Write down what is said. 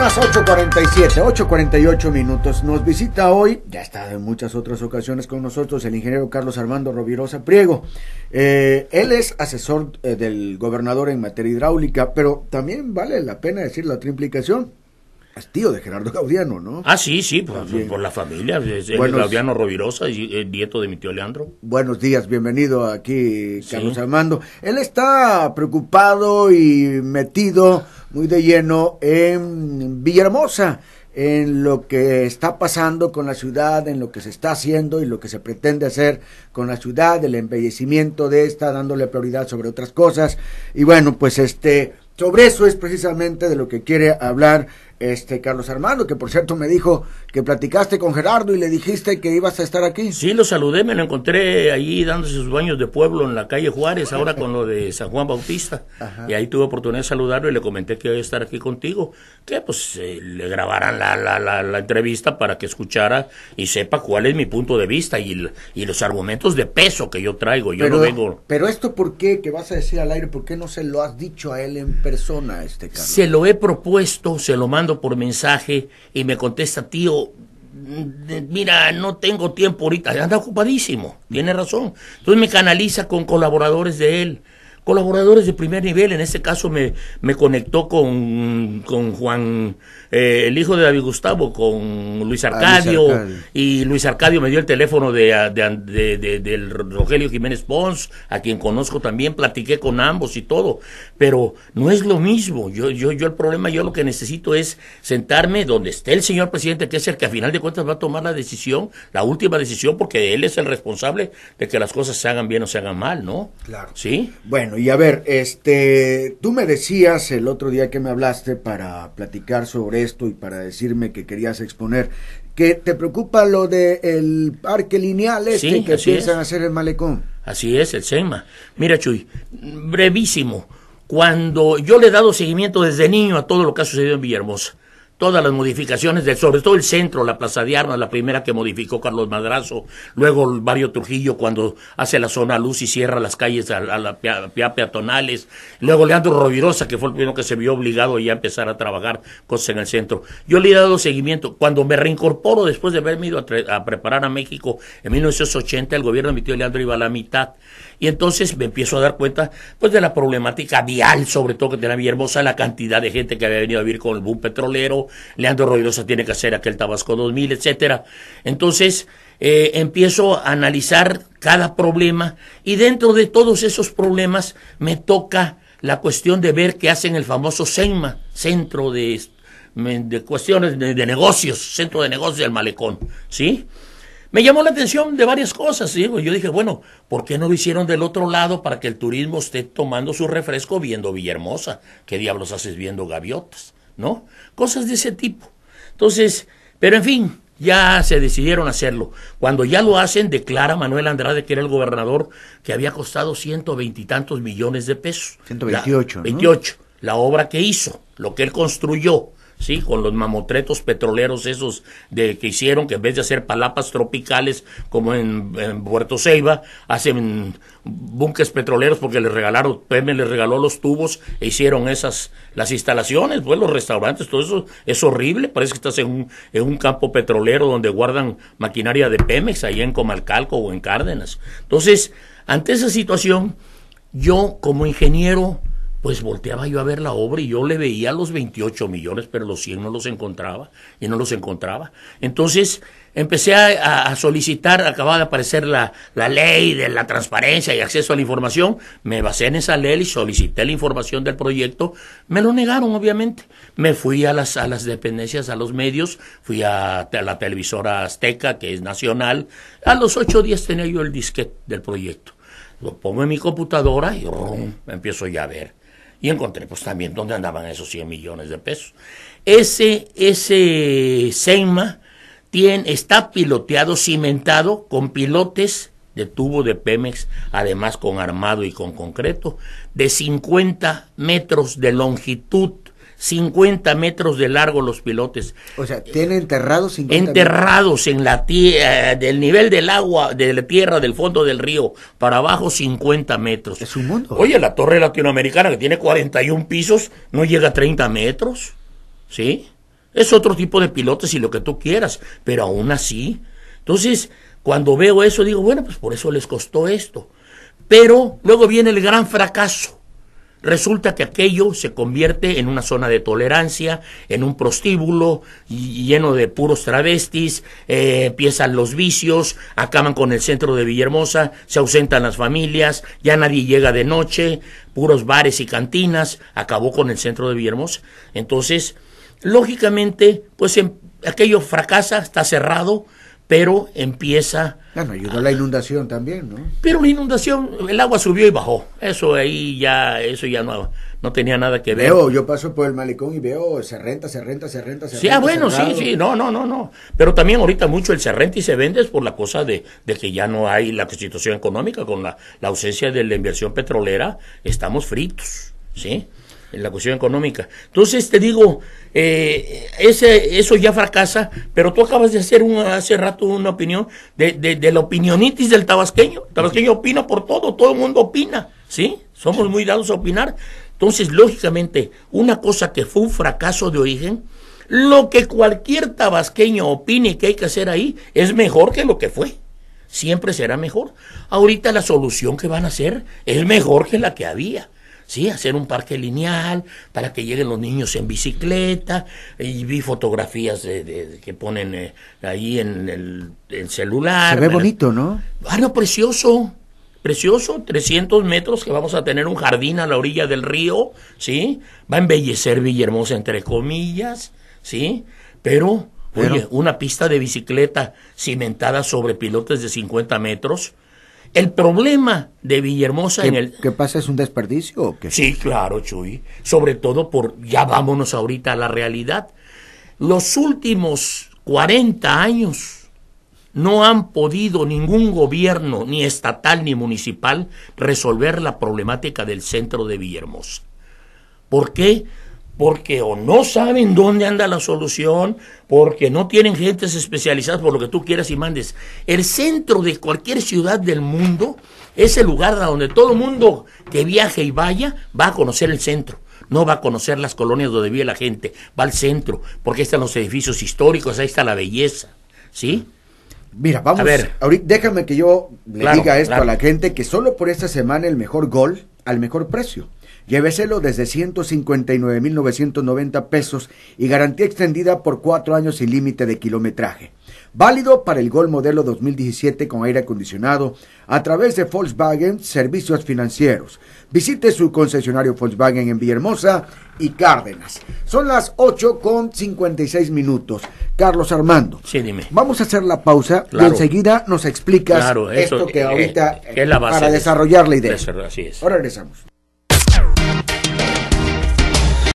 8.47, 8.48 minutos. Nos visita hoy, ya está en muchas otras ocasiones con nosotros, el ingeniero Carlos Armando Rovirosa Priego. Eh, él es asesor eh, del gobernador en materia hidráulica, pero también vale la pena decir la triplicación implicación tío de Gerardo Gaudiano, ¿no? Ah, sí, sí, por, la familia. El Gaudiano Rovirosa, y el eh, nieto de mi tío Leandro. Buenos días, bienvenido aquí, Carlos Armando. Él está preocupado y metido muy de lleno en Villahermosa en lo que está pasando con la ciudad, en lo que se está haciendo y lo que se pretende hacer con la ciudad, el embellecimiento de esta, dándole prioridad sobre otras cosas. Y bueno, pues este, sobre eso es precisamente de lo que quiere hablar este Carlos Armando, que por cierto me dijo que platicaste con Gerardo y le dijiste que ibas a estar aquí. Sí, lo saludé, me lo encontré allí dándose sus baños de pueblo en la calle Juárez, ahora con lo de San Juan Bautista. Y ahí tuve oportunidad de saludarlo y le comenté que iba a estar aquí contigo, que pues eh, le grabaran la, la, la, entrevista para que escuchara y sepa cuál es mi punto de vista y, y los argumentos de peso que yo traigo. Yo pero, vengo... Pero esto, ¿por qué? Que vas a decir al aire, ¿por qué no se lo has dicho a él en persona, este Se lo he propuesto, se lo mando por mensaje y me contesta, tío, mira, no tengo tiempo ahorita, anda ocupadísimo, tiene razón. Entonces me canaliza con colaboradores de él colaboradores de primer nivel. En este caso me, me conectó con, Juan, eh, el hijo de David Gustavo, con Luis ah, Arcadio, Y Luis Arcadio me dio el teléfono de, del Rogelio Jiménez Pons, a quien conozco también. Platiqué con ambos y todo. Pero no es lo mismo. Yo, yo, yo el problema, yo lo que necesito es sentarme donde esté el señor presidente, que es el que a final de cuentas va a tomar la decisión, la última decisión, porque él es el responsable de que las cosas se hagan bien o se hagan mal, ¿no? Claro. ¿Sí? Bueno, y a ver, este, tú me decías el otro día que me hablaste para platicar sobre esto y para decirme que querías exponer que te preocupa lo del el parque lineal este que empiezan a hacer el malecón. Así es, el SEMA. Mira, Chuy, brevísimo. Cuando yo le he dado seguimiento desde niño a todo lo que ha sucedido en Villahermosa, todas las modificaciones del sobre todo el centro, la Plaza de Armas, la primera que modificó Carlos Madrazo, luego el barrio Trujillo cuando hace la zona luz y cierra las calles a, la peatonales, luego Leandro Rovirosa, que fue el primero que se vio obligado ya a empezar a trabajar cosas en el centro. Yo le he dado seguimiento. Cuando me reincorporo después de haberme ido a, preparar a México en 1980, el gobierno de mi tío Leandro iba a la mitad. Y entonces me empiezo a dar cuenta pues de la problemática vial, sobre todo que tenía hermosa la cantidad de gente que había venido a vivir con el boom petrolero, Leandro Roidosa tiene que hacer aquel Tabasco 2000, etcétera. Entonces, eh, empiezo a analizar cada problema y dentro de todos esos problemas me toca la cuestión de ver qué hacen el famoso Seima Centro de, Cuestiones de, Negocios, Centro de Negocios del Malecón, ¿sí? Me llamó la atención de varias cosas, pues yo dije, bueno, ¿por qué no lo hicieron del otro lado para que el turismo esté tomando su refresco viendo Villahermosa? ¿Qué diablos haces viendo gaviotas? ¿no? Cosas de ese tipo. Entonces, pero en fin, ya se decidieron hacerlo. Cuando ya lo hacen, declara Manuel Andrade, que era el gobernador, que había costado ciento veintitantos millones de pesos. 128. veintiocho, 28. La obra que hizo, lo que él construyó. ¿sí? Con los mamotretos petroleros esos de, que hicieron, que en vez de hacer palapas tropicales como en, Puerto Ceiba, hacen búnques petroleros porque les regalaron, PEMEX les regaló los tubos e hicieron esas, las instalaciones, pues los restaurantes, todo eso es horrible, parece que estás en un, en un campo petrolero donde guardan maquinaria de Pemex, ahí en Comalcalco o en Cárdenas. Entonces, ante esa situación, yo como ingeniero pues volteaba yo a ver la obra y yo le veía los 28 millones, pero los 100 no los encontraba y no los encontraba. Entonces empecé a, solicitar, acababa de aparecer la, ley de la transparencia y acceso a la información, me basé en esa ley y solicité la información del proyecto, me lo negaron obviamente. Me fui a las, a las dependencias, a los medios, fui a, la televisora azteca, que es nacional, a los ocho días tenía yo el disquete del proyecto. Lo pongo en mi computadora y empiezo ya a ver y encontré pues también dónde andaban esos 100 millones de pesos. Ese, ese seima tiene, está piloteado, cimentado con pilotes de tubo de Pemex, además con armado y con concreto, de 50 metros de longitud 50 metros de largo los pilotes. O sea, tienen enterrados Enterrados en la tierra, eh, del nivel del agua, de la tierra, del fondo del río, para abajo 50 metros. Es un mundo. Oye, la torre latinoamericana que tiene 41 pisos no llega a 30 metros, ¿sí? Es otro tipo de pilotes y lo que tú quieras, pero aún así. Entonces, cuando veo eso, digo, bueno, pues por eso les costó esto. Pero luego viene el gran fracaso Resulta que aquello se convierte en una zona de tolerancia, en un prostíbulo lleno de puros travestis, eh, empiezan los vicios, acaban con el centro de Villahermosa, se ausentan las familias, ya nadie llega de noche, puros bares y cantinas, acabó con el centro de Villahermosa. Entonces, lógicamente, pues em, aquello fracasa, está cerrado, pero empieza... Bueno, ayudó la inundación también, ¿no? Pero la inundación, el agua subió y bajó. Eso ahí ya, eso ya no, no tenía nada que ver. Veo, yo paso por el malecón y veo, se renta, se renta, se renta, se ah, renta. Ah, bueno, sí, sí, no, no, no, no. Pero también ahorita mucho el se renta y se vende es por la cosa de, que ya no hay la situación económica, con la, la ausencia de la inversión petrolera, estamos fritos, ¿sí? en la cuestión económica. Entonces te digo, eh, ese, eso ya fracasa, pero tú acabas de hacer un hace rato una opinión de, la opinionitis del tabasqueño. El tabasqueño opina por todo, todo el mundo opina, ¿sí? Somos muy dados a opinar. Entonces, lógicamente, una cosa que fue un fracaso de origen, lo que cualquier tabasqueño opine que hay que hacer ahí es mejor que lo que fue siempre será mejor. Ahorita la solución que van a hacer es mejor que la que había. ¿sí? Hacer un parque lineal para que lleguen los niños en bicicleta. Y vi fotografías de, que ponen eh, ahí en el, celular. Se ve bonito, ¿no? Ah, precioso. Precioso, 300 metros que vamos a tener un jardín a la orilla del río, ¿sí? Va a embellecer Villahermosa, entre comillas, ¿sí? Pero, Pero... oye, una pista de bicicleta cimentada sobre pilotes de 50 metros, el problema de Villahermosa en el... ¿Qué pasa? ¿Es un desperdicio Sí, claro, Chuy. Sobre todo por... Ya vámonos ahorita a la realidad. Los últimos 40 años no han podido ningún gobierno, ni estatal ni municipal, resolver la problemática del centro de Villahermosa. ¿Por qué? porque o no saben dónde anda la solución, porque no tienen gentes especializadas por lo que tú quieras y mandes. El centro de cualquier ciudad del mundo es el lugar a donde todo mundo que viaje y vaya va a conocer el centro. No va a conocer las colonias donde vive la gente, va al centro, porque están los edificios históricos, ahí está la belleza, ¿sí? Mira, vamos a ver. Ahorita, déjame que yo le diga esto a la gente que solo por esta semana el mejor gol al mejor precio. Lléveselo desde 159.990 pesos y garantía extendida por cuatro años sin límite de kilometraje. Válido para el Gol modelo 2017 con aire acondicionado a través de Volkswagen Servicios Financieros. Visite su concesionario Volkswagen en Villahermosa y Cárdenas. Son las 8 con 56 minutos. Carlos Armando. Sí, dime. Vamos a hacer la pausa y enseguida nos explicas esto que ahorita para desarrollar la idea. así es. Ahora regresamos.